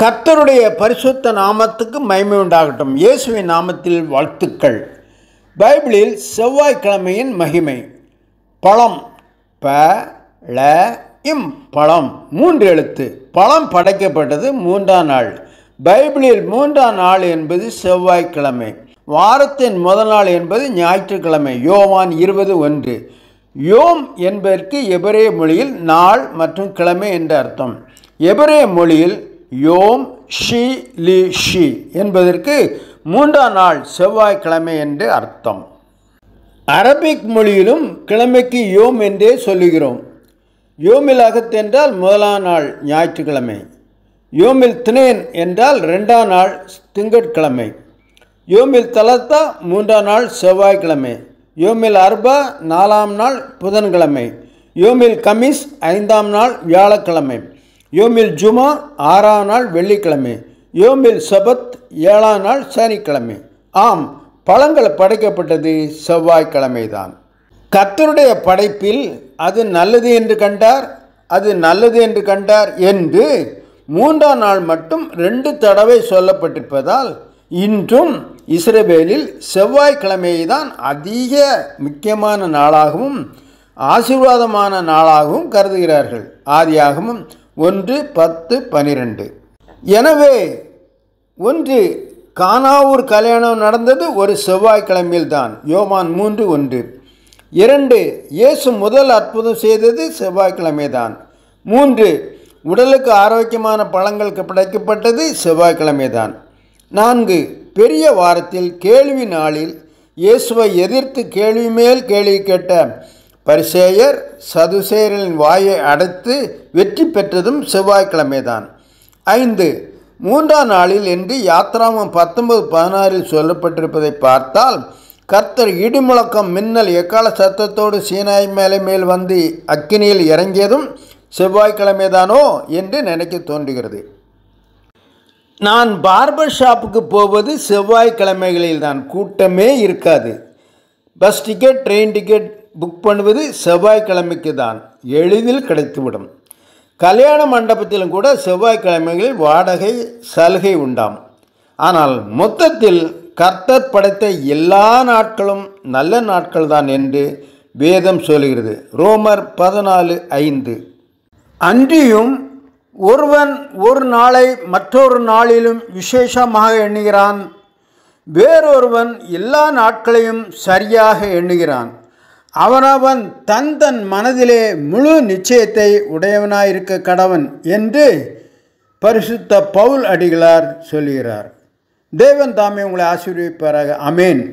கர்த்தருடைய பரிசுத்த நாமத்துக்கு மயமை உண்டாகட்டும் இயேசுவின் நாமத்தில் வாழ்த்துக்கள் பைபிளில் செவ்வாய்க்கிழமையின் மகிமை பழம் ப ல இம் பழம் மூன்று எழுத்து பழம் படைக்கப்பட்டது மூன்றாம் நாள் பைபிளில் மூன்றாம் நாள் என்பது செவ்வாய்க்கிழமை வாரத்தின் முதல் நாள் என்பது ஞாயிற்றுக்கிழமை யோவான் இருபது ஒன்று யோம் என்பதற்கு எபரே மொழியில் நாள் மற்றும் கிழமை என்ற அர்த்தம் எபரே மொழியில் யோம் ஷி லி ஷி என்பதற்கு மூன்றாம் நாள் செவ்வாய்க்கிழமை என்று அர்த்தம் அரபிக் மொழியிலும் கிழமைக்கு யோம் என்றே சொல்லுகிறோம் யோமில் அகத் என்றால் முதலாம் நாள் ஞாயிற்றுக்கிழமை யோமில் தினேன் என்றால் ரெண்டாம் நாள் திங்கட்கிழமை யோமில் தலத்தா மூன்றாம் நாள் செவ்வாய்க்கிழமை யோமில் அர்பா நாலாம் நாள் புதன்கிழமை யோமில் கமிஸ் ஐந்தாம் நாள் வியாழக்கிழமை யோமில் ஜுமா ஆறாம் நாள் வெள்ளிக்கிழமை யோமில் சபத் ஏழாம் நாள் சனிக்கிழமை ஆம் பழங்கள் படைக்கப்பட்டது செவ்வாய்க்கிழமைதான் கத்தருடைய படைப்பில் அது நல்லது என்று கண்டார் அது நல்லது என்று கண்டார் என்று மூன்றாம் நாள் மட்டும் ரெண்டு தடவை சொல்லப்பட்டிருப்பதால் இன்றும் இஸ்ரேவேலில் செவ்வாய்க்கிழமையை தான் அதிக முக்கியமான நாளாகவும் ஆசீர்வாதமான நாளாகவும் கருதுகிறார்கள் ஆதியாகவும் ஒன்று பத்து பனிரெண்டு எனவே ஒன்று கானாவூர் கல்யாணம் நடந்தது ஒரு செவ்வாய்க்கிழமையில்தான் யோமான் மூன்று ஒன்று இரண்டு இயேசு முதல் அற்புதம் செய்தது செவ்வாய்க்கிழமை தான் மூன்று உடலுக்கு ஆரோக்கியமான பழங்கள் படைக்கப்பட்டது செவ்வாய்க்கிழமை தான் நான்கு பெரிய வாரத்தில் கேள்வி நாளில் இயேசுவை எதிர்த்து கேள்வி மேல் கேள்வி கேட்ட பரிசேயர் சதுசேரின் வாயை அடைத்து வெற்றி பெற்றதும் செவ்வாய்க்கிழமைதான் ஐந்து மூன்றாம் நாளில் என்று யாத்ராமம் பத்தொன்பது பதினாறில் சொல்லப்பட்டிருப்பதை பார்த்தால் கர்த்தர் இடிமுழக்கம் மின்னல் எக்கால சத்தத்தோடு சீனாய் மேலே மேல் வந்து அக்கினியில் இறங்கியதும் செவ்வாய்க்கிழமைதானோ என்று நினைக்க தோன்றுகிறது நான் பார்பர் ஷாப்புக்கு போவது செவ்வாய்க்கிழமைகளில் தான் கூட்டமே இருக்காது bus ticket train ticket book பண்ணுவது செவ்வாய்க்கிழமைக்கு தான் எளிதில் கிடைத்துவிடும் கல்யாண மண்டபத்திலும் கூட செவ்வாய்க்கிழமைகளில் வாடகை சலுகை உண்டாம் ஆனால் மொத்தத்தில் கர்த்தர் படைத்த எல்லா நாட்களும் நல்ல நாட்கள் தான் என்று வேதம் சொல்கிறது ரோமர் பதினாலு ஐந்து அன்றியும் ஒருவன் ஒரு நாளை மற்றொரு நாளிலும் விசேஷமாக எண்ணுகிறான் வேறொருவன் எல்லா நாட்களையும் சரியாக எண்ணுகிறான் அவனவன் தன் தன் மனதிலே முழு நிச்சயத்தை உடையவனாயிருக்க கடவன் என்று பரிசுத்த பவுல் அடிகளார் சொல்கிறார் தேவன் தாமே உங்களை ஆசீர்விப்பாராக அமேன்